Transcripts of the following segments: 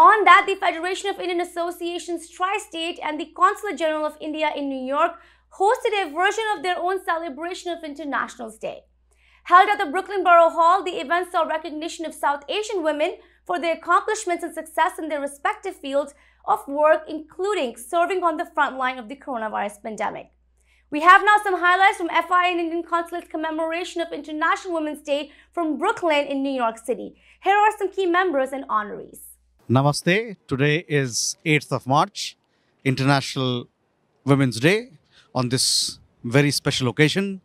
On that, the Federation of Indian Associations Tri-State and the Consulate General of India in New York hosted a version of their own celebration of International Day. Held at the Brooklyn Borough Hall, the event saw recognition of South Asian women for their accomplishments and success in their respective fields of work, including serving on the front line of the coronavirus pandemic. We have now some highlights from FI and Indian Consulate's commemoration of International Women's Day from Brooklyn in New York City. Here are some key members and honorees. Namaste. Today is 8th of March, International Women's Day. On this very special occasion,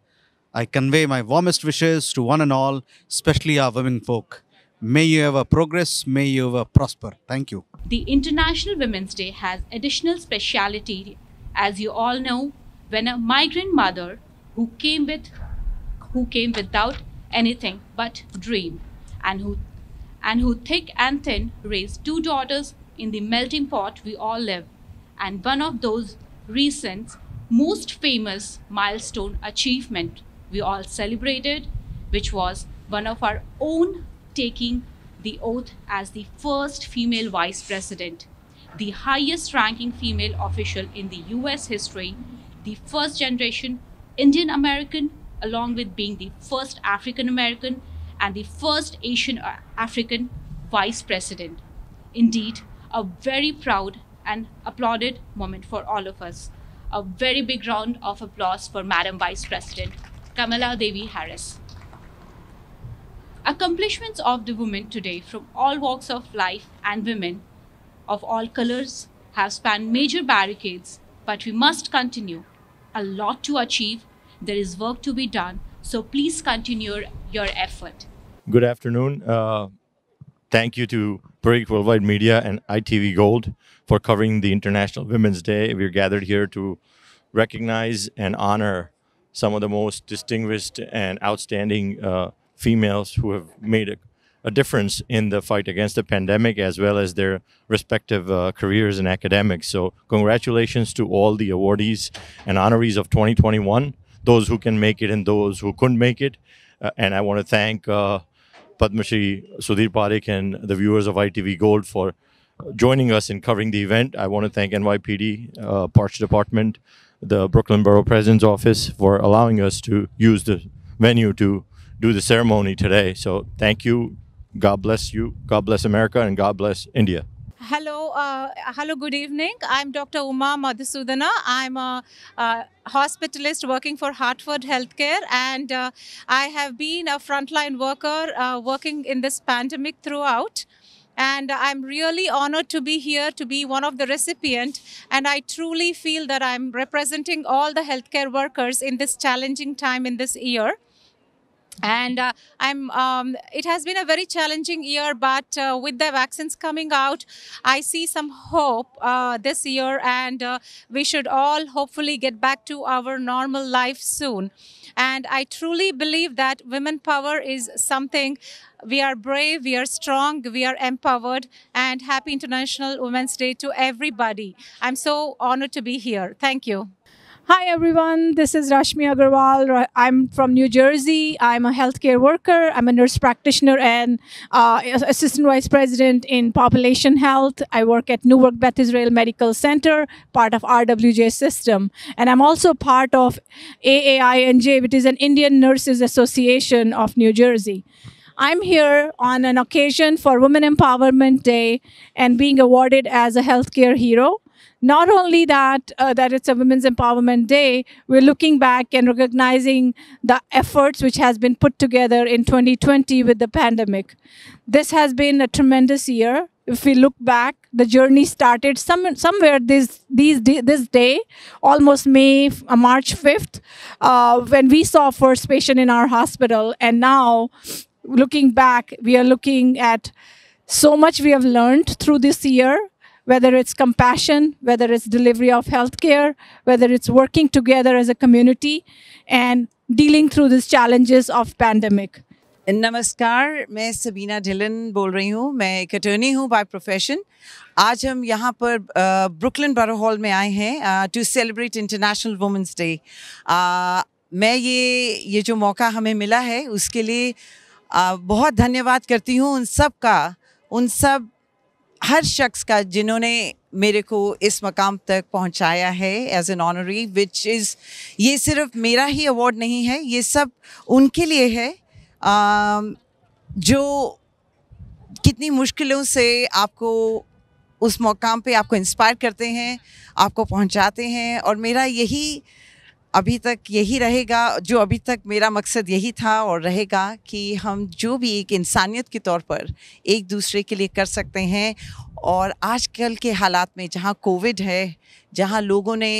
I convey my warmest wishes to one and all, especially our women folk. May you ever progress, may you ever prosper. Thank you. The International Women's Day has additional speciality. As you all know, when a migrant mother who came with who came without anything but dream and who and who thick and thin raised two daughters in the melting pot we all live. And one of those recent, most famous milestone achievement we all celebrated, which was one of our own taking the oath as the first female vice president, the highest ranking female official in the US history, the first generation Indian American, along with being the first African American and the first Asian uh, African vice president. Indeed, a very proud and applauded moment for all of us. A very big round of applause for Madam Vice President Kamala Devi Harris. Accomplishments of the women today from all walks of life and women of all colors have spanned major barricades, but we must continue. A lot to achieve, there is work to be done, so please continue your effort. Good afternoon. Uh, thank you to Break Worldwide Media and ITV Gold for covering the International Women's Day. We're gathered here to recognize and honor some of the most distinguished and outstanding uh, females who have made a, a, difference in the fight against the pandemic as well as their respective uh, careers and academics. So, congratulations to all the awardees and honorees of 2021, those who can make it and those who couldn't make it. Uh, and I want to thank uh, Padma Sudhir Parekh and the viewers of ITV Gold for joining us in covering the event. I want to thank NYPD, uh, Parks Department, the Brooklyn Borough President's Office for allowing us to use the venue to do the ceremony today. So thank you. God bless you. God bless America and God bless India. Hello, uh, hello. Good evening. I'm Dr. Uma Madhusudana. I'm a, a hospitalist working for Hartford Healthcare, and uh, I have been a frontline worker uh, working in this pandemic throughout. And I'm really honored to be here to be one of the recipient. And I truly feel that I'm representing all the healthcare workers in this challenging time in this year and uh, i'm um, it has been a very challenging year but uh, with the vaccines coming out i see some hope uh, this year and uh, we should all hopefully get back to our normal life soon and i truly believe that women power is something we are brave, we are strong, we are empowered, and happy International Women's Day to everybody. I'm so honored to be here. Thank you. Hi everyone, this is Rashmi Agarwal. I'm from New Jersey. I'm a healthcare worker. I'm a nurse practitioner and uh, assistant vice president in population health. I work at Newark Beth Israel Medical Center, part of RWJ system. And I'm also part of AAINJ, which is an Indian Nurses Association of New Jersey. I'm here on an occasion for Women Empowerment Day and being awarded as a healthcare hero not only that uh, that it's a women's empowerment day we're looking back and recognizing the efforts which has been put together in 2020 with the pandemic this has been a tremendous year if we look back the journey started some somewhere this these this day almost may uh, march 5th uh, when we saw first patient in our hospital and now looking back we are looking at so much we have learned through this year whether it's compassion, whether it's delivery of healthcare, whether it's working together as a community and dealing through these challenges of pandemic. नमस्कार I'm ढिलन बोल रही हूँ मैं एक attorney हूँ by profession आज हम यहाँ पर Brooklyn borough hall to celebrate International Women's Day. I'm जो मौका हमें मिला opportunity. उसके लिए uh, बहुत धन्यवाद करती हूँ उन सब का उन सब हर शख्स का जिन्होंने मेरे को इस मकाम तक पहुंचाया है as an honoree which is ये सिर्फ मेरा ही अवार्ड नहीं है ये सब उनके लिए है आ, um, जो कितनी मुश्किलों से आपको उस मकाम पे आपको इंस्पायर करते हैं आपको पहुंचाते हैं और मेरा यही अभी तक यही रहेगा जो अभी तक मेरा मकसद यही था और रहेगा कि हम जो भी एक इंसानियत के तौर पर एक दूसरे के लिए कर सकते हैं और आजकल के हालात में जहाँ कोविड है जहाँ लोगों ने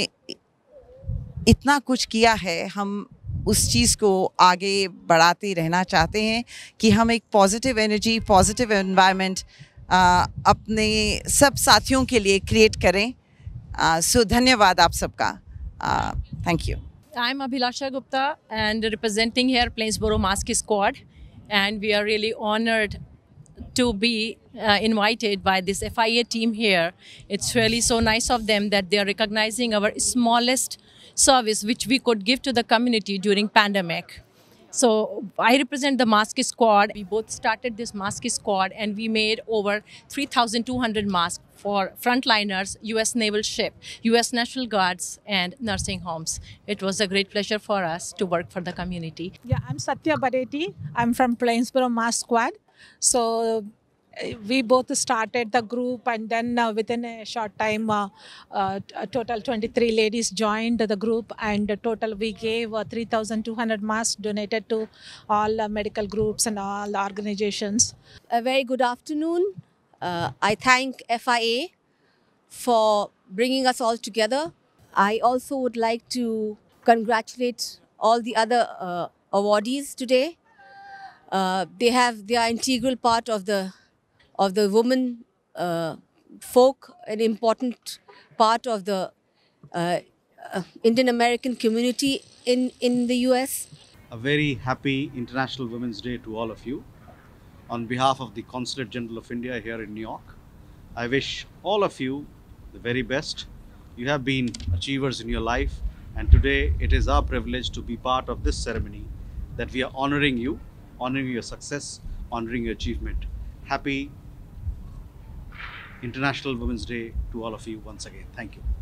इतना कुछ किया है हम उस चीज़ को आगे बढ़ाते रहना चाहते हैं कि हम एक पॉजिटिव एनर्जी पॉजिटिव एनवायरनमेंट अपने सब साथियों के लिए क्रिएट करें सो धन्यवाद आप सबका Thank you. I'm Abhilasha Gupta and representing here Plainsboro Maski Squad. And we are really honored to be uh, invited by this FIA team here. It's really so nice of them that they are recognizing our smallest service which we could give to the community during pandemic. So I represent the mask squad. We both started this mask squad and we made over 3,200 masks for frontliners, U.S. naval ship, U.S. National Guards, and nursing homes. It was a great pleasure for us to work for the community. Yeah, I'm Satya Bareti. I'm from Plainsboro Mask Squad. So we both started the group and then uh, within a short time uh, uh, a total 23 ladies joined the group and total we gave uh, 3200 masks donated to all uh, medical groups and all organizations a very good afternoon uh, i thank fia for bringing us all together i also would like to congratulate all the other awardees today they have they are integral part of the of the woman uh, folk, an important part of the uh, uh Indian American community in, in the US. A very happy International Women's Day to all of you. On behalf of the Consulate General of India here in New York, I wish all of you the very best. You have been achievers in your life, and today it is our privilege to be part of this ceremony that we are honoring you, honoring your success, honoring your achievement. Happy International Women's Day to all of you once again. Thank you.